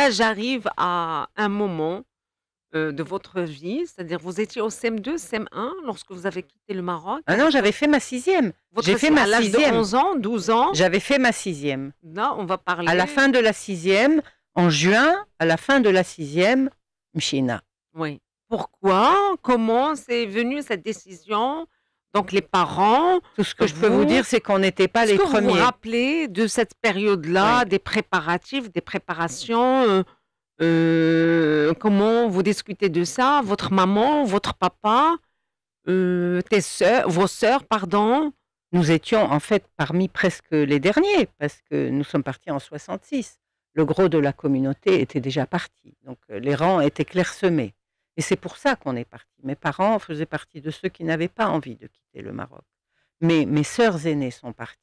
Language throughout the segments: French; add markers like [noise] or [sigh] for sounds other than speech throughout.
là, j'arrive à un moment euh, de votre vie, c'est-à-dire vous étiez au CM2, CM1 lorsque vous avez quitté le Maroc. Ah non, j'avais fait ma sixième. J'ai fait ma à l'âge de 11 ans, 12 ans. J'avais fait ma sixième. Non, on va parler. À la fin de la sixième, en juin, à la fin de la sixième, Mchina. Oui. Pourquoi Comment c'est venu cette décision donc les parents, tout ce que je peux vous, dire, c'est qu'on n'était pas les que premiers. Vous vous rappelez de cette période-là, des préparatifs, des préparations euh, euh, Comment vous discutez de ça Votre maman, votre papa, euh, tes soeurs, vos sœurs, pardon Nous étions en fait parmi presque les derniers parce que nous sommes partis en 66. Le gros de la communauté était déjà parti, donc les rangs étaient clairsemés. Et c'est pour ça qu'on est parti. Mes parents faisaient partie de ceux qui n'avaient pas envie de quitter le Maroc. Mais mes sœurs aînées sont parties.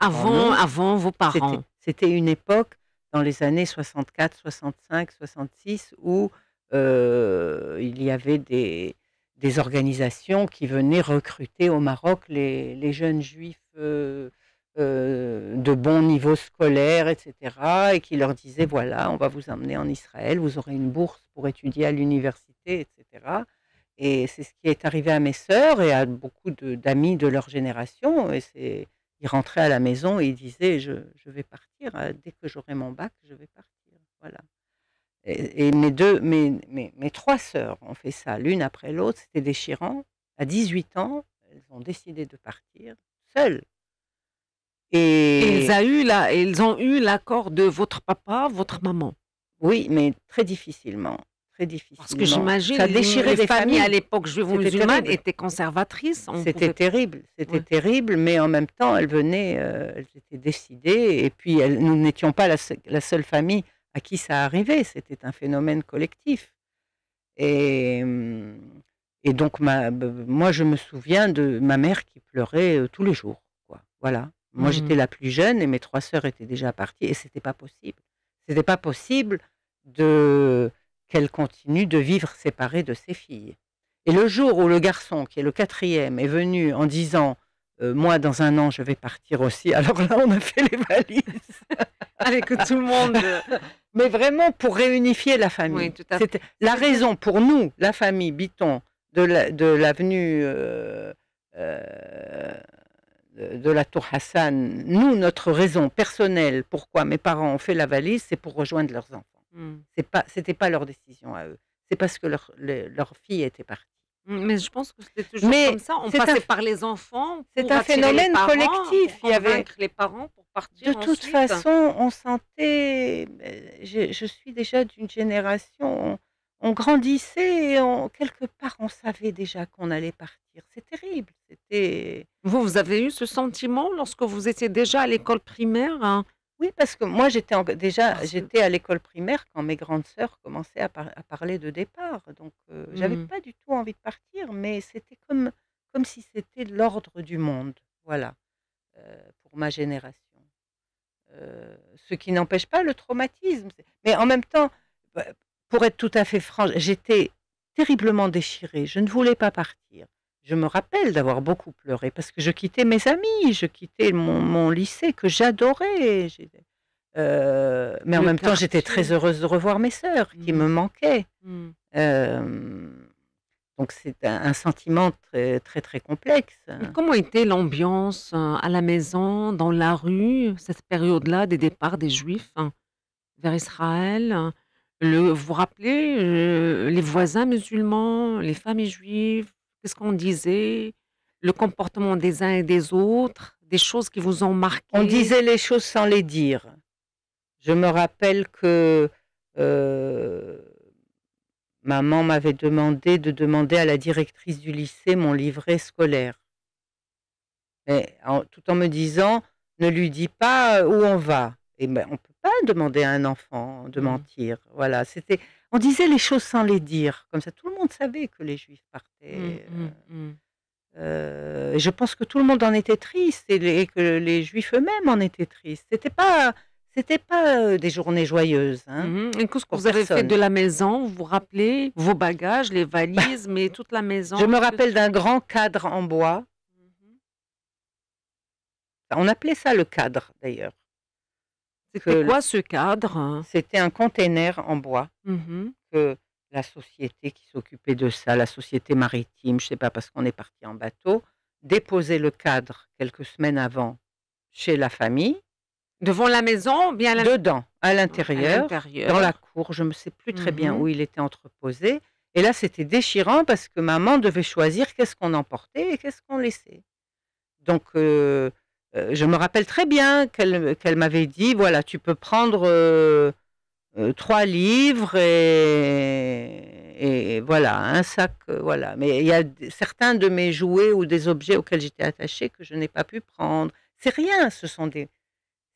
Avant, avant vos parents. C'était une époque dans les années 64, 65, 66 où euh, il y avait des, organisations qui venaient recruter au Maroc les, jeunes juifs. Euh, euh, de bon niveau scolaire, etc., et qui leur disait, voilà, on va vous emmener en Israël, vous aurez une bourse pour étudier à l'université, etc. Et c'est ce qui est arrivé à mes sœurs et à beaucoup d'amis de, leur génération. Et c'est, ils rentraient à la maison et ils disaient, je, vais partir, euh, dès que j'aurai mon bac, je vais partir. Voilà. Et, mes, deux, mes, mes, mes trois sœurs ont fait ça, l'une après l'autre, c'était déchirant. À 18 ans, elles ont décidé de partir seules et, ils, a eu ont eu l'accord de votre papa, votre maman. Oui, mais très difficilement. Très difficilement. Parce que j'imagine que les, familles, à l'époque juive musulmane étaient conservatrices. C'était terrible, c'était terrible, mais en même temps, elles venaient, euh, étaient décidées, et puis nous n'étions pas la, la, seule famille à qui ça arrivait. C'était un phénomène collectif. Et, et donc, ma, moi, je me souviens de ma mère qui pleurait euh, tous les jours. Quoi. Voilà. Moi, mm. j'étais la plus jeune et mes trois sœurs étaient déjà parties et c'était pas possible. C'était pas possible de qu'elle continue de vivre séparée de ses filles. Et le jour où le garçon, qui est le quatrième, est venu en disant euh, Moi, dans un an, je vais partir aussi, alors là, on a fait les valises. [laughs] Avec tout le monde. [laughs] Mais vraiment pour réunifier la famille. C'était la raison pour nous, la famille Biton, de l'avenue. Euh, euh, de la Tour Hassan, nous, notre raison personnelle, pourquoi mes parents ont fait la valise, c'est pour rejoindre leurs enfants. Hmm. C'est pas, c'était pas leur décision à eux. C'est parce que leur, leur fille était partie. Hmm, mais je pense que c'était toujours comme ça. On passait par les enfants. C'est un phénomène collectif. Pour Il y avait les parents pour partir. De toute façon, on sentait. Je, je suis déjà d'une génération on grandissait et quelque part, on savait déjà qu'on allait partir. C'est terrible. C'était. Vous, vous avez eu ce sentiment lorsque vous étiez déjà à l'école primaire hein Oui, parce que moi, j'étais déjà j'étais à l'école primaire quand mes grandes sœurs commençaient à, parler de départ. Donc, euh, hmm. j'avais pas du tout envie de partir, mais c'était comme, comme si c'était l'ordre du monde. Voilà, euh, pour ma génération. Euh, ce qui n'empêche pas le traumatisme. Mais en même temps, bah, pour être tout à fait franche, j'étais terriblement déchirée. Je ne voulais pas partir. Je me rappelle d'avoir beaucoup pleuré parce que je quittais mes amis, je quittais mon, lycée que j'adorais. Euh, mais en même temps, j'étais très heureuse de revoir mes sœurs qui mm. me manquaient. Mm. Euh, donc c'est un, sentiment très très, très complexe. comment était l'ambiance euh, à la maison, dans la rue, cette période-là des départs des Juifs hein, vers Israël vous vous rappelez, euh, les voisins musulmans, les familles juives, qu'est-ce qu'on disait Le comportement des uns et des autres, des choses qui vous ont marqué On disait les choses sans les dire. Je me rappelle que euh, maman m'avait demandé de demander à la directrice du lycée mon livret scolaire. Mais tout en me disant, ne lui dis pas euh, où on va. Et eh ben, on peut ah, demander à un enfant de mmh. mentir. Voilà, c'était. On disait les choses sans les dire, comme ça tout le monde savait que les Juifs mmh, partaient. Mmh, euh, euh, je pense que tout le monde en était triste et, que les Juifs eux-mêmes en étaient tristes. C'était pas c'était pas euh, des journées joyeuses. Hein, Et ce que vous avez fait de la maison Vous vous rappelez vos bagages, les valises, mais toute la maison Je me rappelle d'un grand cadre en bois. On appelait ça le cadre, d'ailleurs. C'était quoi ce cadre hein? C'était un container en bois mmh que la société qui s'occupait de ça, la société maritime, je ne sais pas parce qu'on est parti en bateau, déposait le cadre quelques semaines avant chez la famille. Devant la maison bien Dedans, à l'intérieur, dans la cour, je ne sais plus très bien mmh où il était entreposé. Et là, c'était déchirant parce que maman devait choisir qu'est-ce qu'on emportait et qu'est-ce qu'on laissait. Donc, euh, euh, je me rappelle très bien qu'elle m'avait dit, voilà, tu peux prendre euh, euh, trois livres et, voilà, un sac, voilà. Mais il y a certains de mes jouets ou des objets auxquels j'étais attachée que je n'ai pas pu prendre. C'est rien, ce sont des...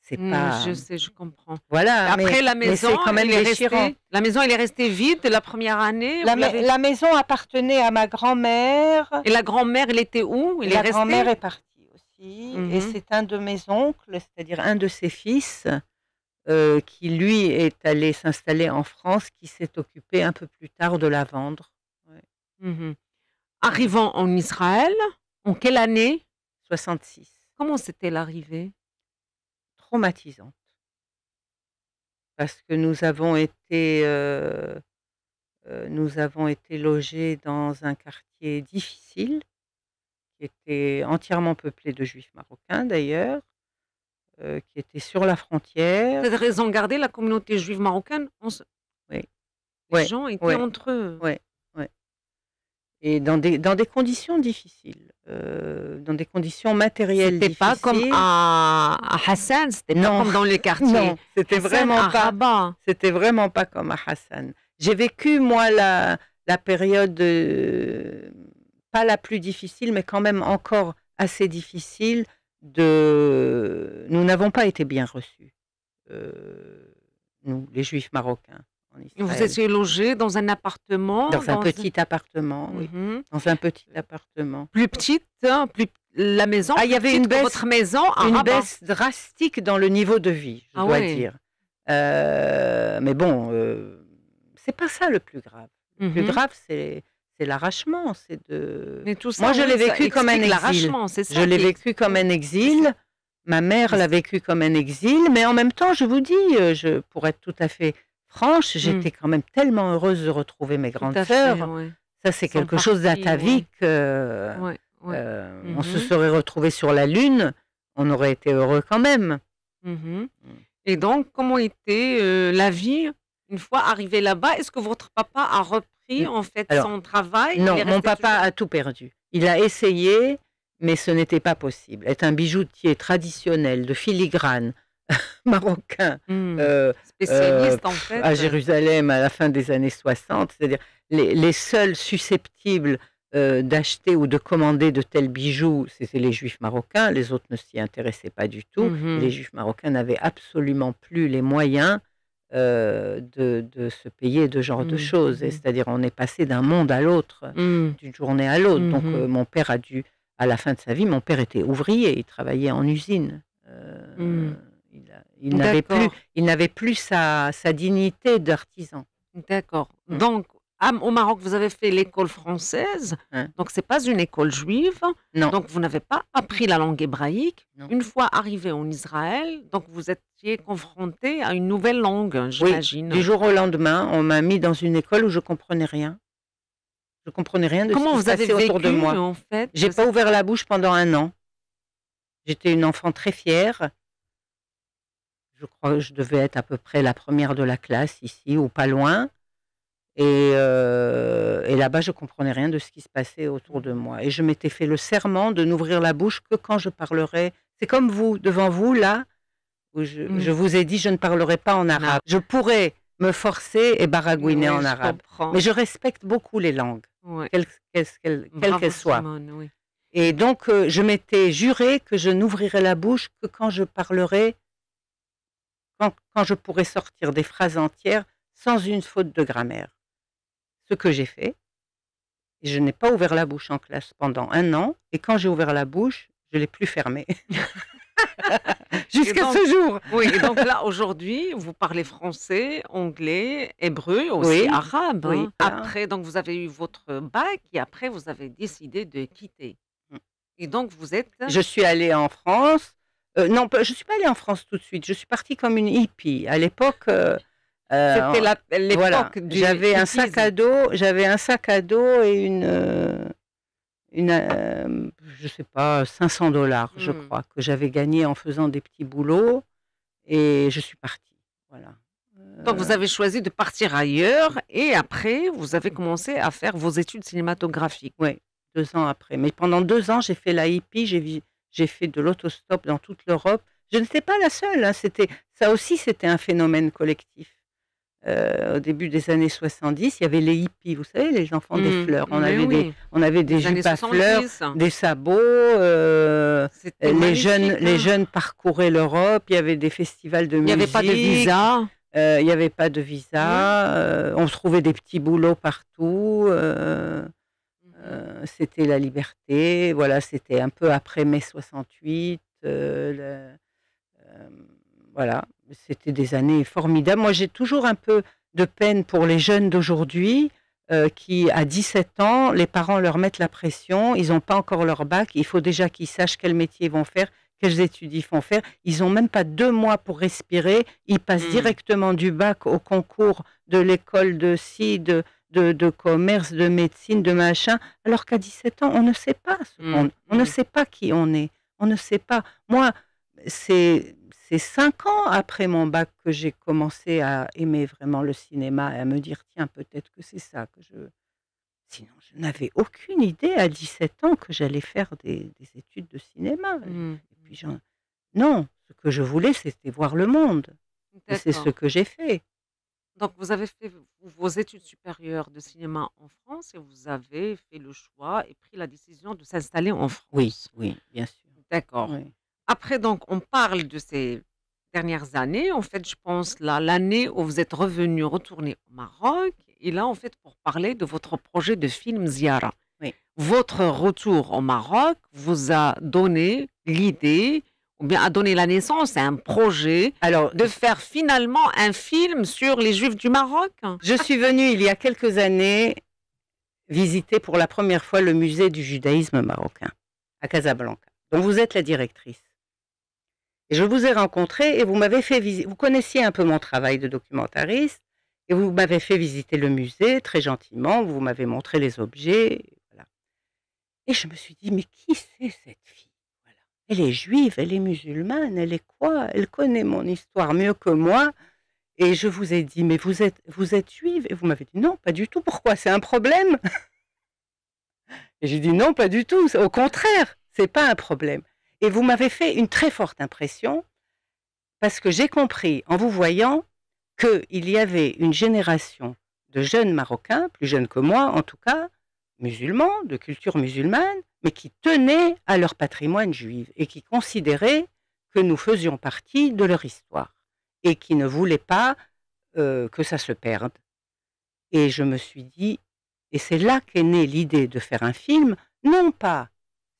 C'est hmm, pas... Je sais, je comprends. Voilà. Après, la maison, quand elle est restée, la maison, elle est restée vide la première année. La, maison appartenait à ma grand-mère. Et la grand-mère, elle était où elle La grand-mère est partie. Et mmh c'est un de mes oncles, c'est-à-dire un de ses fils, euh, qui lui est allé s'installer en France, qui s'est occupé un peu plus tard de la vendre. Mmh Arrivant en Israël, en quelle année 66. Comment c'était l'arrivée Traumatisante. Parce que nous avons été, euh, euh, nous avons été logés dans un quartier difficile qui était entièrement peuplée de juifs marocains d'ailleurs, euh, qui était sur la frontière. Vous avez raison, garder la communauté juive marocaine, on oui. les gens étaient entre eux. Oui, ouais. Et dans des, dans des conditions difficiles, euh, dans des conditions matérielles difficiles. pas comme à, Hassan, c'était dans les quartiers. Non, c'était vraiment pas. C'était vraiment pas comme à Hassan. J'ai vécu moi la, la période. de euh, la plus difficile, mais quand même encore assez difficile. De... Nous n'avons pas été bien reçus, euh, nous, les Juifs marocains. Vous étiez logés dans un appartement Dans, un petit appartement, oui. Mhm. Dans un petit appartement. Plus petite, hein, la maison ah, Il y avait une baisse, maison, drastique dans le niveau de vie, je ah dois dire. Euh, mais bon, euh, c'est pas ça le plus grave. Le plus mhm. grave, c'est c'est l'arrachement, c'est de. Moi, je l'ai vécu comme un exil. je l'ai vécu comme un exil. Ma mère l'a vécu comme un exil, mais en même temps, je vous dis, euh, je, pour être tout à fait franche, hmm. j'étais quand même tellement heureuse de retrouver mes grandes sœurs. Ça, c'est quelque chose d'atavique. ta euh, On se mhm. serait retrouvé sur la Lune, on aurait été heureux quand même. Mhm. Mm. Et donc, comment était euh, la vie une fois arrivé là-bas Est-ce que votre papa a repris en fait son travail Non, mon papa a tout perdu. Il a essayé, mais ce n'était pas possible. est un bijoutier traditionnel de filigrane [laughs] marocain, hmm. euh, spécialiste euh, en fait, à Jérusalem à la fin des années 60, c'est-à-dire les, seuls susceptibles euh, d'acheter ou de commander de tels bijoux, c'était les juifs marocains, les autres ne s'y intéressaient pas du tout. Mm-hmm. Les juifs marocains n'avaient absolument plus les moyens euh, de, de, ce de genre de mmh, choses. Mmh. c'est-à-dire, on est passé d'un monde à l'autre, euh, mmh. d'une journée à l'autre. Donc, euh, mon père a dû, à la fin de sa vie, mon père était ouvrier, il travaillait en usine. il, n'avait plus, il plus sa, sa dignité d'artisan. D'accord. Donc, ah, au Maroc, vous avez fait l'école française, hein. donc c'est pas une école juive. Donc vous n'avez pas appris la langue hébraïque. Une fois arrivé en Israël, donc vous étiez confronté à une nouvelle langue, hein, j'imagine. Du jour au lendemain, on m'a mis dans une école où je comprenais rien. Je comprenais rien de ce qui vous se passait autour de moi. En fait, J'ai pas ouvert la bouche pendant un an. J'étais une enfant très fière. Je crois que je devais être à peu près la première de la classe ici ou pas loin. Euh, et, là-bas, je comprenais rien de ce qui se passait autour de moi. Et je m'étais fait le serment de n'ouvrir la bouche que quand je parlerais. C'est comme vous, devant vous, là, où je, mm. vous ai dit, je ne parlerai pas en arabe. Je pourrais me forcer et baragouiner en arabe. Mais je respecte beaucoup les langues, quelles qu'elles soient. Et donc, euh, je m'étais juré que je n'ouvrirais la bouche que quand je parlerais, quand je pourrais sortir des phrases entières sans une faute de grammaire ce que j'ai fait. je n'ai pas ouvert la bouche en classe pendant un an. Et quand j'ai ouvert la bouche, je l'ai plus fermée. [laughs] Jusqu'à ce jour. Oui, donc là, aujourd'hui, vous parlez français, anglais, hébreu, aussi arabe. Hein. Oui, Après, donc vous avez eu votre bac et après, vous avez décidé de quitter. Mm. Et donc, vous êtes. Je suis allée en France. Euh, non, je ne suis pas allée en France tout de suite. Je suis partie comme une hippie. À l'époque, euh, c'était euh, l'époque J'avais un sac à dos, j'avais un sac à dos et une, euh, une euh, je sais pas, 500 dollars, je hmm. crois, que j'avais gagné en faisant des petits boulots et je suis partie. Voilà. Donc vous avez choisi de partir ailleurs et après vous avez commencé à faire vos études cinématographiques. Oui, deux ans après. Mais pendant deux ans j'ai fait la hippie, j'ai fait de l'autostop dans toute l'Europe. Je n'étais pas la seule. Hein, c'était ça aussi c'était un phénomène collectif. Euh, au début des années 70, il y avait les hippies, vous savez, les enfants des mm. fleurs. On avait des, on avait des jupes à fleurs, des sabots. Euh, les jeunes, les hein. jeunes parcouraient l'Europe. Il y avait des festivals de musique. Euh, il n'y avait pas de visa. il n'y avait pas de visa. on trouvait des petits boulots partout. c'était la liberté. Voilà, c'était un peu après mai 68. Le, voilà c'était des années formidables. Moi, j'ai toujours un peu de peine pour les jeunes d'aujourd'hui euh, qui, à 17 ans, les parents leur mettent la pression, ils n'ont pas encore leur bac, il faut déjà qu'ils sachent quel métier ils vont faire, quelles études ils vont faire. Ils n'ont même pas deux mois pour respirer, ils passent hmm. directement du bac au concours de l'école de ci, de, commerce, de médecine, de machin, alors qu'à 17 ans, on ne sait pas ce hmm. monde. on ne hmm. sait pas qui on est, on ne sait pas. Moi, c'est c'est cinq ans après mon bac que j'ai commencé à aimer vraiment le cinéma et à me dire tiens, peut-être que c'est ça que je. Sinon, je n'avais aucune idée à 17 ans que j'allais faire des, études de cinéma. Mmh. puis non, ce que je voulais, c'était voir le monde. c'est ce que j'ai fait. Donc, vous avez fait vos études supérieures de cinéma en France et vous avez fait le choix et pris la décision de s'installer en France. Oui, oui, bien sûr. D'accord. Après, donc, on parle de ces dernières années. En fait, je pense là, l'année où vous êtes revenu, retourner au Maroc, et là, en fait, pour parler de votre projet de film Ziara. Oui. Votre retour au Maroc vous a donné l'idée, ou bien a donné la naissance à un projet Alors, de faire finalement un film sur les Juifs du Maroc. Je suis venue il y a quelques années visiter pour la première fois le musée du judaïsme marocain à Casablanca, dont vous êtes la directrice je vous ai rencontré et vous m'avez fait visiter. Vous connaissiez un peu mon travail de documentariste et vous m'avez fait visiter le musée très gentiment. Vous m'avez montré les objets. Et je me suis dit, mais qui c'est cette fille Elle est juive, elle est musulmane, elle est quoi Elle connaît mon histoire mieux que moi. Et je vous ai dit, mais vous êtes, vous êtes juive Et vous m'avez dit, non, pas du tout. Pourquoi C'est un problème [laughs] Et j'ai dit, non, pas du tout. Au contraire, c'est pas un problème. Et vous m'avez fait une très forte impression parce que j'ai compris en vous voyant qu'il y avait une génération de jeunes Marocains, plus jeunes que moi en tout cas, musulmans, de culture musulmane, mais qui tenaient à leur patrimoine juif et qui considéraient que nous faisions partie de leur histoire et qui ne voulaient pas euh, que ça se perde. Et je me suis dit, et c'est là qu'est née l'idée de faire un film, non pas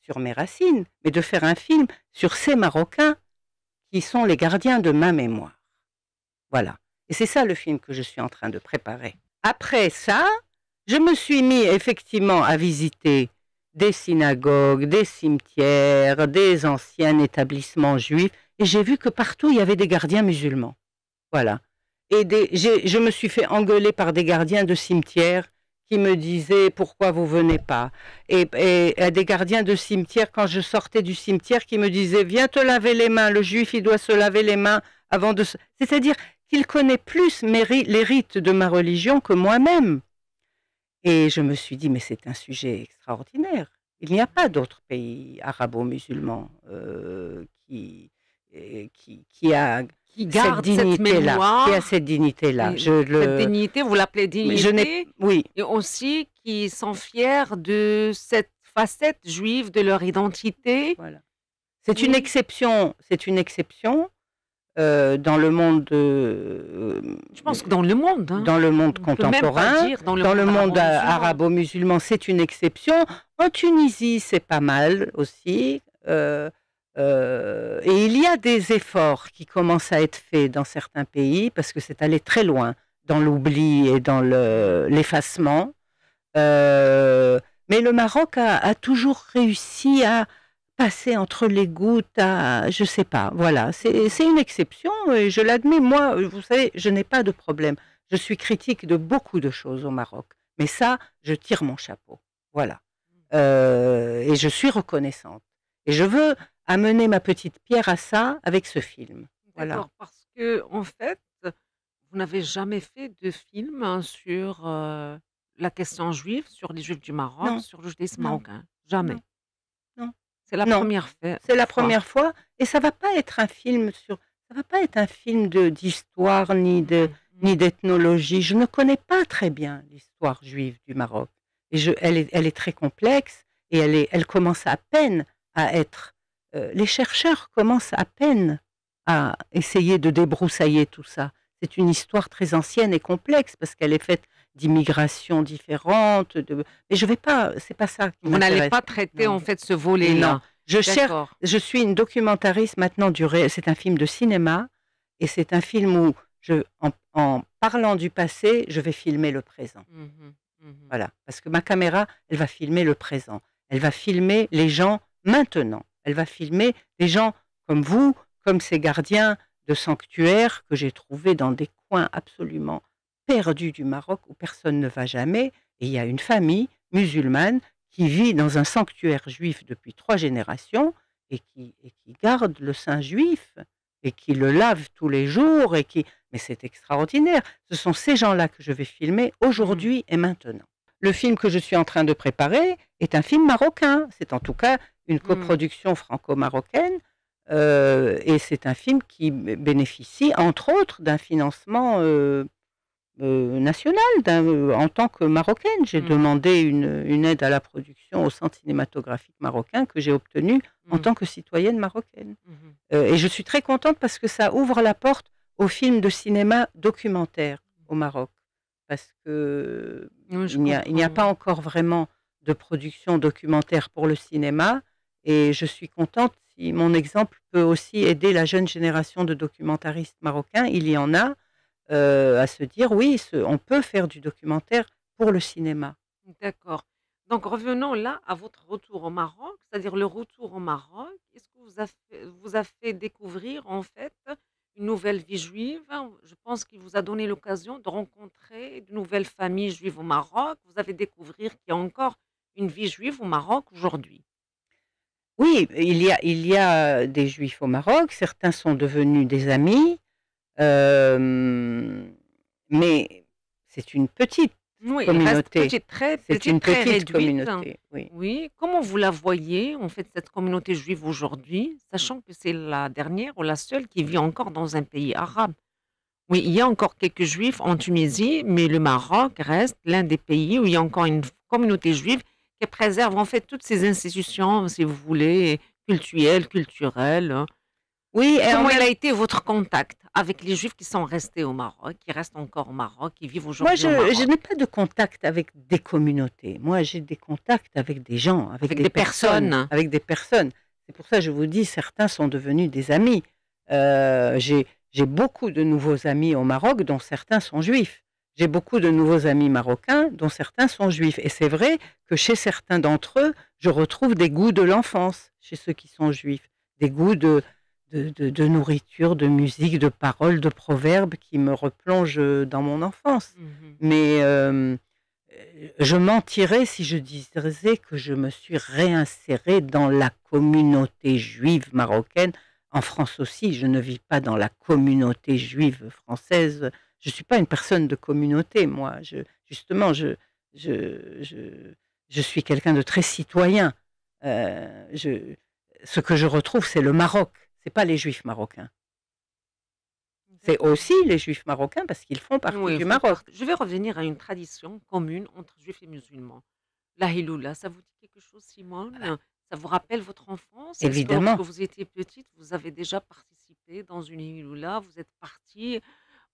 sur mes racines, mais de faire un film sur ces Marocains qui sont les gardiens de ma mémoire. Voilà. Et c'est ça le film que je suis en train de préparer. Après ça, je me suis mis effectivement à visiter des synagogues, des cimetières, des anciens établissements juifs, et j'ai vu que partout il y avait des gardiens musulmans. Voilà. Et des, je me suis fait engueuler par des gardiens de cimetières qui me disaient pourquoi vous venez pas. Et, à des gardiens de cimetière, quand je sortais du cimetière, qui me disaient viens te laver les mains, le juif il doit se laver les mains avant de C'est-à-dire qu'il connaît plus les rites de ma religion que moi-même. Et je me suis dit, mais c'est un sujet extraordinaire. Il n'y a pas d'autres pays arabo-musulman euh, qui, euh, qui, qui, a qui garde cette, mémoire. qui a cette dignité-là. Cette dignité, vous l'appelez dignité. Je oui. Et aussi qui sont fiers de cette facette juive de leur identité. Voilà. C'est une exception. C'est une exception. Euh, dans le monde. Euh, je pense que dans le monde. Hein. Dans le monde contemporain, dans le monde, arabo-musulman, c'est une exception. En Tunisie, c'est pas mal aussi. Euh, euh, et il y a des efforts qui commencent à être faits dans certains pays parce que c'est allé très loin dans l'oubli et dans l'effacement. Euh, mais le Maroc a, toujours réussi à passer entre les gouttes, à je sais pas. Voilà, c'est une exception et je l'admets. Moi, vous savez, je n'ai pas de problème. Je suis critique de beaucoup de choses au Maroc, mais ça, je tire mon chapeau. Voilà, euh, et je suis reconnaissante. Et je veux amener ma petite pierre à ça avec ce film. Voilà. Parce que en fait, vous n'avez jamais fait de film hein, sur euh, la question juive, sur les juifs du Maroc, sur le judaïsme Jamais. Non. C'est la première fois. C'est la première fois, et ça va pas être un film sur. Ça va pas être un film d'histoire ni de mm, mm. ni d'ethnologie. Je ne connais pas très bien l'histoire juive du Maroc. Et je, elle, est, très complexe et elle, est, elle commence à peine à être euh, les chercheurs commencent à peine à essayer de débroussailler tout ça. C'est une histoire très ancienne et complexe parce qu'elle est faite d'immigrations différentes. Mais je vais pas, c'est pas ça. Qui On n'allait pas traiter en fait ce volet-là. Je cherche. Je suis une documentariste maintenant du C'est un film de cinéma et c'est un film où en, parlant du passé, je vais filmer le présent. Mmh mmh voilà, parce que ma caméra, elle va filmer le présent. Elle va filmer les gens maintenant. Elle va filmer des gens comme vous, comme ces gardiens de sanctuaires que j'ai trouvés dans des coins absolument perdus du Maroc où personne ne va jamais. Et il y a une famille musulmane qui vit dans un sanctuaire juif depuis trois générations et qui, garde le saint juif et qui le lave tous les jours et qui mais c'est extraordinaire. Ce sont ces gens-là que je vais filmer aujourd'hui et maintenant le film que je suis en train de préparer est un film marocain. C'est en tout cas une hmm. coproduction franco-marocaine. Euh, et c'est un film qui bénéficie, entre autres, d'un financement euh, euh, national. en tant que marocaine, j'ai hmm. demandé une, aide à la production au Centre cinématographique marocain que j'ai obtenue en hmm. tant que citoyenne marocaine. et je suis très contente parce que ça ouvre la porte aux films de cinéma documentaire au Maroc. Parce que il n'y a, pas encore vraiment de production documentaire pour le cinéma et je suis contente si mon exemple peut aussi aider la jeune génération de documentaristes marocains. Il y en a euh, à se dire oui, on peut faire du documentaire pour le cinéma. D'accord. Donc revenons là à votre retour au Maroc, c'est-à-dire le retour au Maroc. quest ce que vous avez vous a fait découvrir en fait nouvelle vie juive. Je pense qu'il vous a donné l'occasion de rencontrer de nouvelles familles juives au Maroc. Vous avez découvert qu'il y a encore une vie juive au Maroc aujourd'hui. Oui, il y, a, il y a euh, des juifs au Maroc. Certains sont devenus des amis. Euh, mais c'est une petite oui, communauté. une très petite communauté. Oui. Comment vous la voyez, en fait, cette communauté juive aujourd'hui, sachant que c'est la dernière ou la seule qui vit encore dans un pays arabe Oui, il y a encore quelques juifs en Tunisie, mais le Maroc reste l'un des pays où il y a encore une communauté juive qui préserve en fait toutes ces institutions, si vous voulez, culturelles, culturelles. Hein. Oui, et comment a été votre contact avec les Juifs qui sont restés au Maroc, qui restent encore au Maroc, qui vivent aujourd'hui au Maroc Moi, je, n'ai pas de contact avec des communautés. Moi, j'ai des contacts avec des gens, avec, des, personnes, Avec des personnes. C'est pour ça que je vous dis, certains sont devenus des amis. Euh, j'ai beaucoup de nouveaux amis au Maroc, dont certains sont juifs. J'ai beaucoup de nouveaux amis marocains, dont certains sont juifs. Et c'est vrai que chez certains d'entre eux, je retrouve des goûts de l'enfance, chez ceux qui sont juifs, des goûts de, de, nourriture, de musique, de paroles, de proverbes qui me replongent dans mon enfance. Mhm. Mais euh, je mentirais si je disais que je me suis réinsérée dans la communauté juive marocaine. En France aussi, je ne vis pas dans la communauté juive française. Je ne suis pas une personne de communauté, moi. Je, justement, je, je, suis quelqu'un de très citoyen. Euh, ce que je retrouve, c'est le Maroc c'est pas les juifs marocains. C'est aussi les juifs marocains parce qu'ils font partie du Maroc. Je vais revenir à une tradition commune entre juifs et musulmans. La Hiloula, ça vous dit quelque chose, Simone ah. Ça vous rappelle votre enfance Évidemment. Quand vous étiez petite, vous avez déjà participé dans une Hiloula, vous êtes partie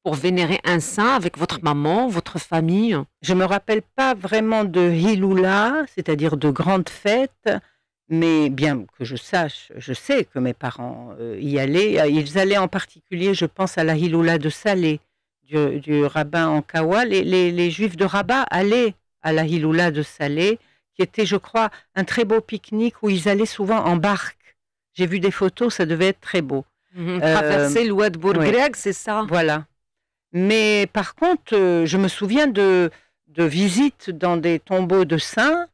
pour vénérer un saint avec votre maman, votre famille Je ne me rappelle pas vraiment de Hiloula, c'est-à-dire de grandes fêtes mais bien que je sache, je sais que mes parents euh, y allaient. Euh, ils allaient en particulier, je pense, à la Hiloula de Salé, du, rabbin Ankawa. Les, les, Juifs de Rabat allaient à la Hiloula de Salé, qui était, je crois, un très beau pique-nique où ils allaient souvent en barque. J'ai vu des photos, ça devait être très beau. Mhm. Euh, traverser l'Oued c'est ça Voilà. Mais par contre, je me souviens de visites dans des tombeaux de saints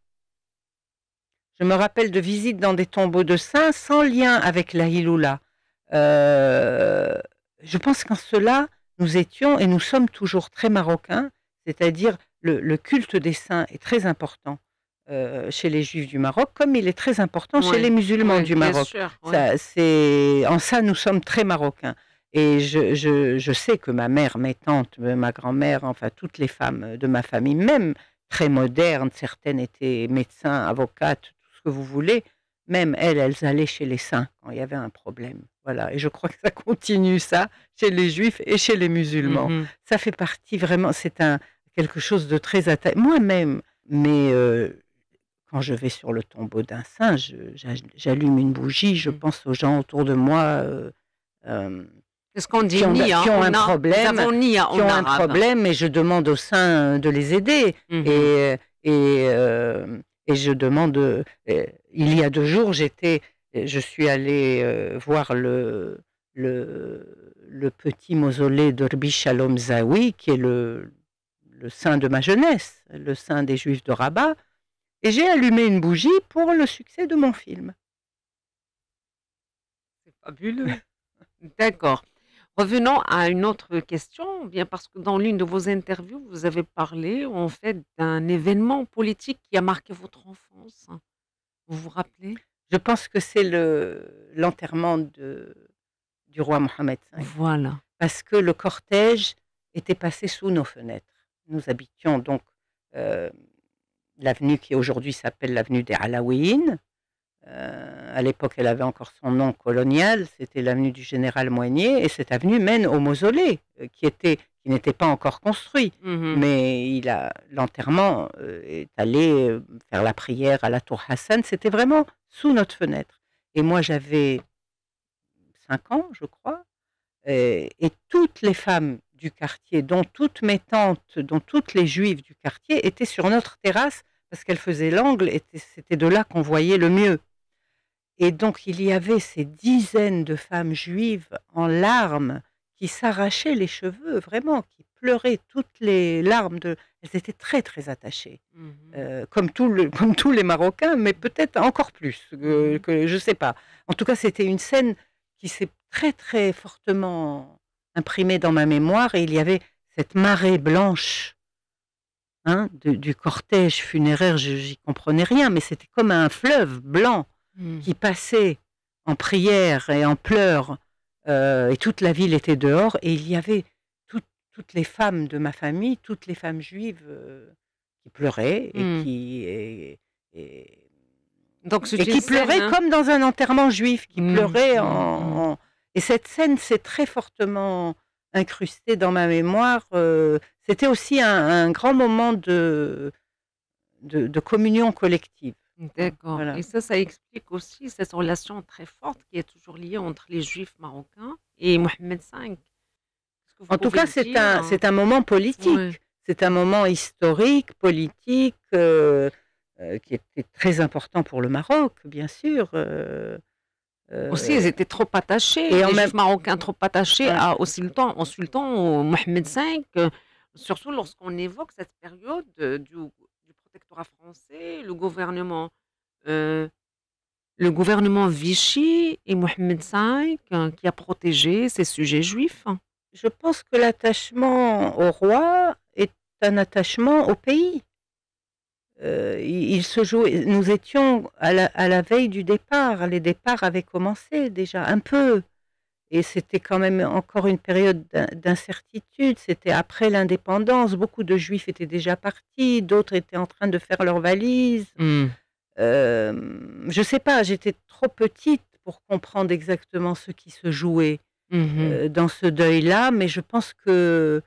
je me rappelle de visites dans des tombeaux de saints sans lien avec la Hiloula. Euh, je pense qu'en cela, nous étions et nous sommes toujours très marocains, c'est-à-dire le, culte des saints est très important euh, chez les juifs du Maroc, comme il est très important chez les musulmans du Maroc. Sûr, en ça, nous sommes très marocains. Et je, je, sais que ma mère, mes tantes, euh, ma grand-mère, enfin toutes les femmes de ma famille, même très modernes, certaines étaient médecins, avocates, que vous voulez, même elles, elles allaient chez les saints quand il y avait un problème. Voilà, et je crois que ça continue ça chez les juifs et chez les musulmans. Mm-hmm. Ça fait partie vraiment, c'est un quelque chose de très attaché. Moi-même, mais euh, quand je vais sur le tombeau d'un saint, j'allume une bougie, je mm. pense aux gens autour de moi. quest euh, euh, ce qu'on dit qui ont, un hein, problème, qui ont un problème, et je demande au saint de les aider. Mm-hmm. Et, et et je demande, euh, euh, il y a deux jours, j'étais, euh, je suis allée voir le, le, petit mausolée d'Orbi Shalom Zawi, qui est le, le saint de ma jeunesse, le saint des Juifs de Rabat, et j'ai allumé une bougie pour le succès de mon film. C'est fabuleux. [laughs] D'accord. Revenons à une autre question, bien parce que dans l'une de vos interviews, vous avez parlé en fait d'un événement politique qui a marqué votre enfance. Vous vous rappelez Je pense que c'est le l'enterrement de du roi Mohamed Voilà. Parce que le cortège était passé sous nos fenêtres. Nous habitions donc euh, l'avenue qui aujourd'hui s'appelle l'avenue des Halloween. Euh, à l'époque, elle avait encore son nom colonial, c'était l'avenue du Général Moignet, et cette avenue mène au mausolée, euh, qui était qui n'était pas encore construit, mhm. mais il a l'enterrement euh, est allé faire la prière à la tour Hassan. C'était vraiment sous notre fenêtre. Et moi, j'avais 5 ans, je crois, et, et toutes les femmes du quartier, dont toutes mes tantes, dont toutes les juives du quartier, étaient sur notre terrasse parce qu'elles faisaient l'angle et c'était de là qu'on voyait le mieux. Et donc, il y avait ces dizaines de femmes juives en larmes qui s'arrachaient les cheveux, vraiment, qui pleuraient toutes les larmes. De... Elles étaient très, très attachées, mhm. euh, [laughs] comme, tous les Marocains, mais peut-être encore plus, euh, mhm. que, je ne sais pas. En tout cas, c'était une scène qui s'est très, très fortement imprimée dans ma mémoire, et il y avait cette marée blanche hein, du cortège funéraire, Je j'y comprenais rien, mais c'était comme un fleuve blanc Hmm. qui passaient en prière et en pleurs, euh, et toute la ville était dehors, et il y avait toutes les femmes de ma famille, toutes les femmes juives euh, qui pleuraient et hmm. qui. pleuraient hein. comme dans un enterrement juif, qui hmm. Et cette scène s'est très fortement incrustée dans ma mémoire. Euh, c'était aussi un, grand moment de, de communion collective. D'accord. Et ça, ça explique aussi cette relation très forte qui est toujours liée entre les juifs marocains et Mohamed V. En tout cas, c'est un, hein? c'est un, moment politique. C'est un moment historique, politique, euh, euh, qui était très important pour le Maroc, bien sûr. Euh, aussi, ils étaient trop attachés, et en les même... marocains trop attachés à, au sultan, au sultan Mohamed V, surtout lorsqu'on évoque cette période du français, le gouvernement, euh, le gouvernement Vichy et Mohamed V hein, qui a protégé ces sujets juifs. Je pense que l'attachement au roi est un attachement au pays. Euh, il se jouait, nous étions à la, veille du départ, les départs avaient commencé déjà un peu. Et c'était quand même encore une période d'incertitude. C'était après l'indépendance. Beaucoup de juifs étaient déjà partis, d'autres étaient en train de faire leurs valises. Hmm. Euh, je ne sais pas, j'étais trop petite pour comprendre exactement ce qui se jouait mhm. euh, dans ce deuil-là, mais je pense que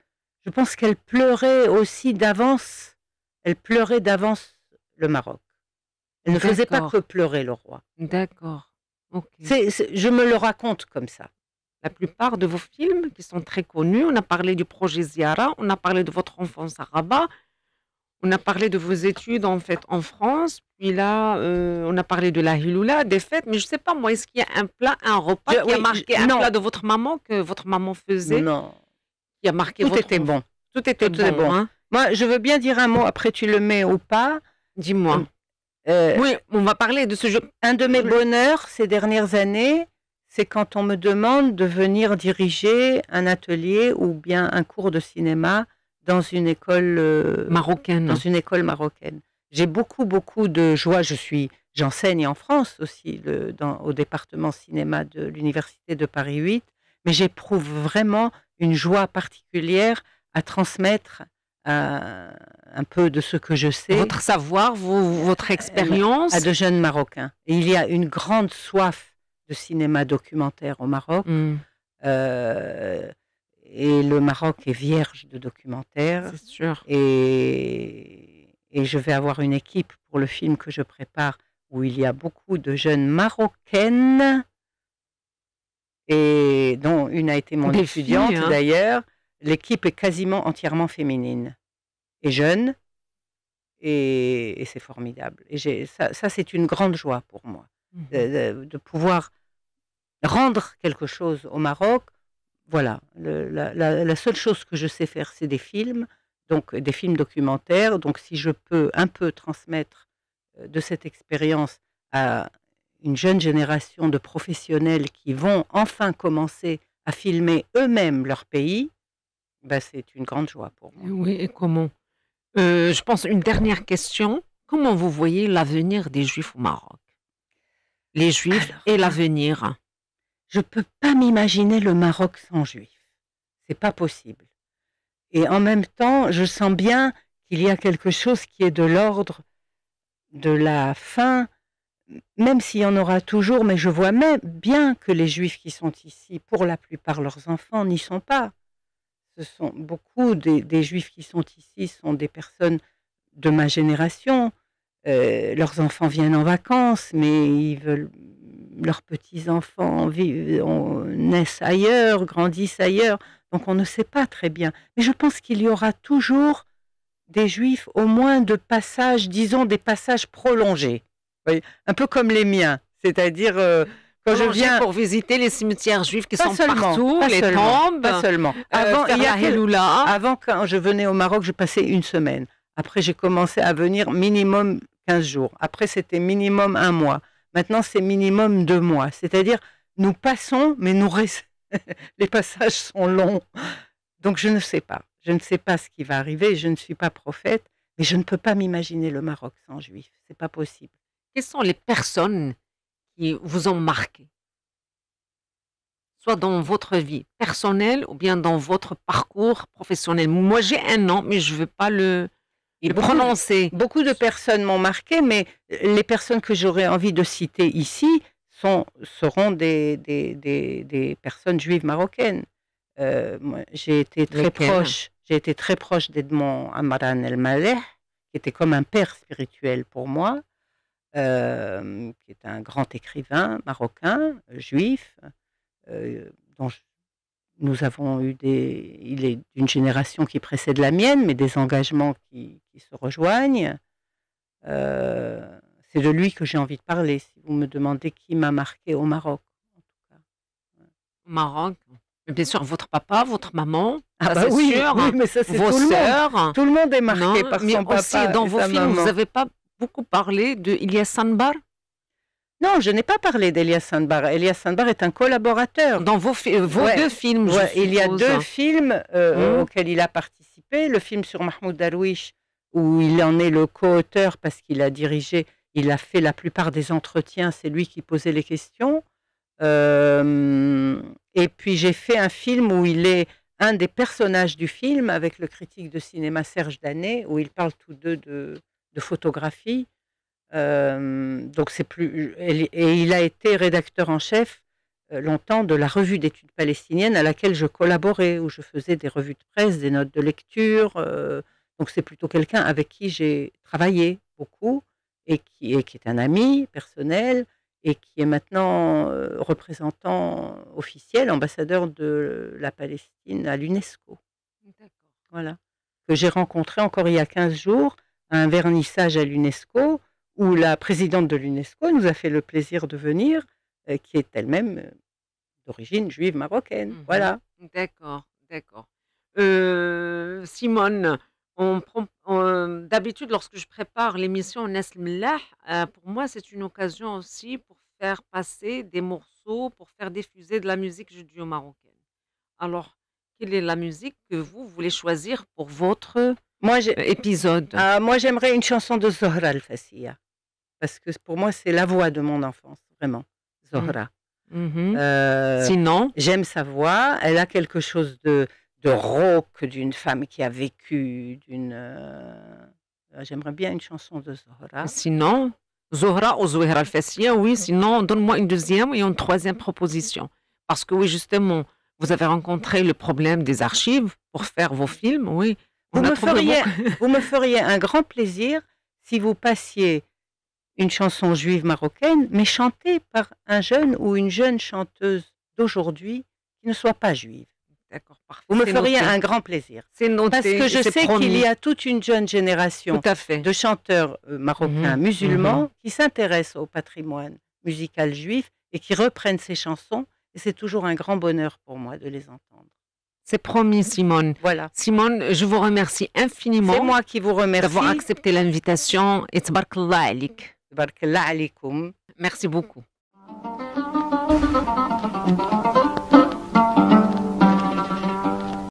je pense qu'elle pleurait aussi d'avance. Elle pleurait d'avance le Maroc. Elle ne faisait pas que pleurer le roi. D'accord. je me le raconte comme ça la plupart de vos films qui sont très connus. On a parlé du projet Ziara, on a parlé de votre enfance à Rabat, on a parlé de vos études en fait en France, puis là euh, on a parlé de la Hiloula, des fêtes, mais je sais pas moi, est-ce qu'il y a un plat, un repas qui a marqué un plat de votre maman que votre maman faisait Non. Qui a marqué Tout était bon. Tout était bon. Hein. Moi, je veux bien dire un mot, après tu le mets ou pas. Dis-moi. Euh, euh, oui, on va parler de ce jeu. Un de mes bonheurs ces dernières années, c'est quand on me demande de venir diriger un atelier ou bien un cours de cinéma dans une école euh, marocaine. Dans une école marocaine. J'ai beaucoup beaucoup de joie. Je suis, j'enseigne en France aussi le, dans, au département cinéma de l'université de Paris 8, mais j'éprouve vraiment une joie particulière à transmettre euh, un peu de ce que je sais. Votre savoir, votre euh, expérience. À de jeunes Marocains. Et il y a une grande soif cinéma documentaire au Maroc. Mm. Euh, et le Maroc est vierge de documentaires. C'est sûr. Et, et, je vais avoir une équipe pour le film que je prépare où il y a beaucoup de jeunes marocaines. Et dont une a été mon étudiante hein. d'ailleurs. L'équipe est quasiment entièrement féminine et jeune. Et, c'est formidable. Et ça, ça c'est une grande joie pour moi. Mm-hmm. de, pouvoir rendre quelque chose au Maroc, voilà. la, seule chose que je sais faire, c'est des films, donc des films documentaires. Donc si je peux un peu transmettre euh, de cette expérience à une jeune génération de professionnels qui vont enfin commencer à filmer eux-mêmes leur pays, ben c'est une grande joie pour moi. Oui, et comment euh, Je pense une dernière question. Comment vous voyez l'avenir des Juifs au Maroc Les Juifs et l'avenir je ne peux pas m'imaginer le Maroc sans juifs. C'est pas possible. Et en même temps, je sens bien qu'il y a quelque chose qui est de l'ordre de la fin, même s'il y en aura toujours, mais je vois même bien que les juifs qui sont ici, pour la plupart leurs enfants, n'y sont pas. Ce sont beaucoup des, juifs qui sont ici sont des personnes de ma génération. Euh, leurs enfants viennent en vacances, mais ils veulent leurs petits-enfants naissent ailleurs, grandissent ailleurs, donc on ne sait pas très bien. Mais je pense qu'il y aura toujours des juifs, au moins de passages, disons des passages prolongés, un peu comme les miens, c'est-à-dire euh, quand je viens pour visiter les cimetières juifs qui sont seulement, partout, les tombes, pas seulement. Euh, il y a avant quand je venais au Maroc, je passais une semaine. Après, j'ai commencé à venir minimum 15 jours. Après, c'était minimum un mois. Maintenant, c'est minimum deux mois. C'est-à-dire, nous passons, mais nous [laughs] les passages sont longs. Donc, je ne sais pas. Je ne sais pas ce qui va arriver. Je ne suis pas prophète, mais je ne peux pas m'imaginer le Maroc sans juifs. C'est pas possible. Quelles sont les personnes qui vous ont marqué soit dans votre vie personnelle ou bien dans votre parcours professionnel. Moi, j'ai un an, mais je ne veux pas le, il beaucoup, Beaucoup de personnes m'ont marqué, mais les personnes que j'aurais envie de citer ici sont, seront des, des, personnes juives marocaines. Euh, j'ai été très proche. J'ai été très proche d'Edmond Amaran El Maleh, qui était comme un père spirituel pour moi, euh, qui est un grand écrivain marocain, juif, euh, dont nous avons eu des. Il est d'une génération qui précède la mienne, mais des engagements qui, se rejoignent. Euh, c'est de lui que j'ai envie de parler, si vous me demandez qui m'a marqué au Maroc. En tout cas. Maroc Bien sûr, votre papa, votre maman, ah bah oui, oui, mais ça, c'est vos tout Le monde. Tout le monde est marqué par mais son aussi, Dans vos films, vous n'avez pas beaucoup parlé de Ilyas sandbar non, je n'ai pas parlé d'Elias Sandbar. Elias Sandbar est un collaborateur. Dans vos, euh, vos deux films, Il y a deux films euh, mmh. auxquels il a participé. Le film sur Mahmoud Darwish, où il en est le co-auteur parce qu'il a dirigé, il a fait la plupart des entretiens, c'est lui qui posait les questions. Euh, et puis j'ai fait un film où il est un des personnages du film avec le critique de cinéma Serge Danet, où ils parlent tous deux de, photographie. Euh, donc c'est plus et il a été rédacteur en chef euh, longtemps de la revue d'études palestiniennes à laquelle je collaborais, où je faisais des revues de presse, des notes de lecture, donc c'est plutôt quelqu'un avec qui j'ai travaillé beaucoup et qui, qui, est un ami personnel et qui est maintenant euh, représentant officiel, ambassadeur de la Palestine à l'UNESCO. Voilà. Que j'ai rencontré encore il y a 15 jours à un vernissage à l'UNESCO où la présidente de l'UNESCO nous a fait le plaisir de venir, euh, qui est elle-même euh, d'origine juive marocaine. Mmh voilà. D'accord, d'accord. Simone, on, D'habitude, lorsque je prépare l'émission Nesmillah, euh, pour moi, c'est une occasion aussi pour faire passer des morceaux, pour faire diffuser de la musique judéo-marocaine. Alors, quelle est la musique que vous voulez choisir pour votre moi, épisode ah, Moi, j'aimerais une chanson de Zohra Al-Fassia, parce que pour moi, c'est la voix de mon enfance, vraiment, Zohra. Mm-hmm. Euh, Sinon J'aime sa voix, elle a quelque chose de de rock d'une femme qui a vécu, d'une. Euh, euh, j'aimerais bien une chanson de Zohra. Sinon, Zohra ou Zohra al oui, sinon, donne-moi une deuxième et une troisième proposition. Parce que, oui, justement, vous avez rencontré le problème des archives pour faire vos films, oui. Vous me, feriez, vous me feriez un grand plaisir si vous passiez une chanson juive marocaine, mais chantée par un jeune ou une jeune chanteuse d'aujourd'hui qui ne soit pas juive. Vous me feriez un grand plaisir. Parce que je sais qu'il y a toute une jeune génération de chanteurs euh, marocains mhm, musulmans mhm. qui s'intéressent au patrimoine musical juif et qui reprennent ces chansons. Et c'est toujours un grand bonheur pour moi de les entendre. C'est promis, Simone. Voilà. Simone, je vous remercie infiniment. C'est moi qui vous remercie. D'avoir accepté l'invitation. Et Merci beaucoup.